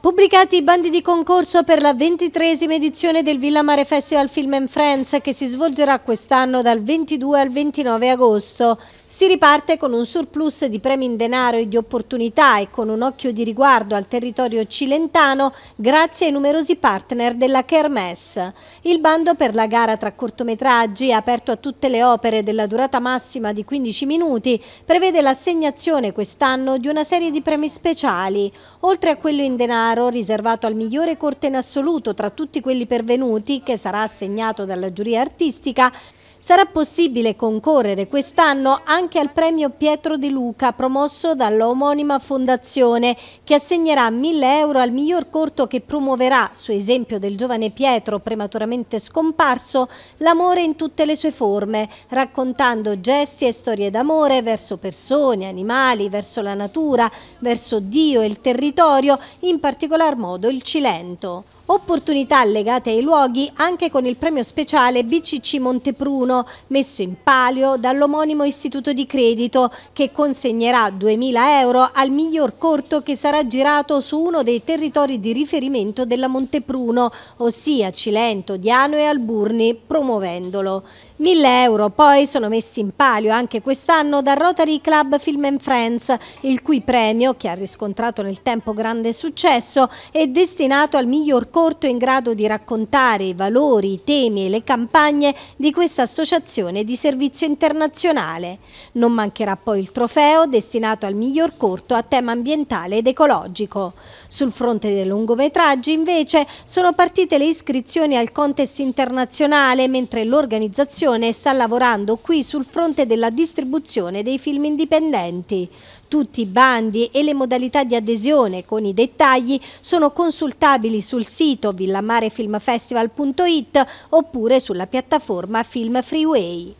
Pubblicati i bandi di concorso per la ventitresima edizione del Villa Mare Festival Film and Friends che si svolgerà quest'anno dal 22 al 29 agosto. Si riparte con un surplus di premi in denaro e di opportunità e con un occhio di riguardo al territorio cilentano grazie ai numerosi partner della Kermesse. Il bando per la gara tra cortometraggi, aperto a tutte le opere della durata massima di 15 minuti, prevede l'assegnazione quest'anno di una serie di premi speciali. Oltre a quello in denaro denaro riservato al migliore corte in assoluto tra tutti quelli pervenuti, che sarà assegnato dalla giuria artistica, Sarà possibile concorrere quest'anno anche al premio Pietro De Luca promosso dall'omonima fondazione che assegnerà 1000 euro al miglior corto che promuoverà, su esempio del giovane Pietro prematuramente scomparso, l'amore in tutte le sue forme, raccontando gesti e storie d'amore verso persone, animali, verso la natura, verso Dio e il territorio, in particolar modo il Cilento. Opportunità legate ai luoghi anche con il premio speciale BCC Montepruno, messo in palio dall'omonimo istituto di credito, che consegnerà 2.000 euro al miglior corto che sarà girato su uno dei territori di riferimento della Montepruno, ossia Cilento, Diano e Alburni, promuovendolo. 1.000 euro poi sono messi in palio anche quest'anno dal Rotary Club Film and Friends, il cui premio, che ha riscontrato nel tempo grande successo, è destinato al miglior corto corto in grado di raccontare i valori, i temi e le campagne di questa associazione di servizio internazionale. Non mancherà poi il trofeo destinato al miglior corto a tema ambientale ed ecologico. Sul fronte dei lungometraggi invece sono partite le iscrizioni al contest internazionale mentre l'organizzazione sta lavorando qui sul fronte della distribuzione dei film indipendenti. Tutti i bandi e le modalità di adesione con i dettagli sono consultabili sul sito sito villamare oppure sulla piattaforma Film Freeway.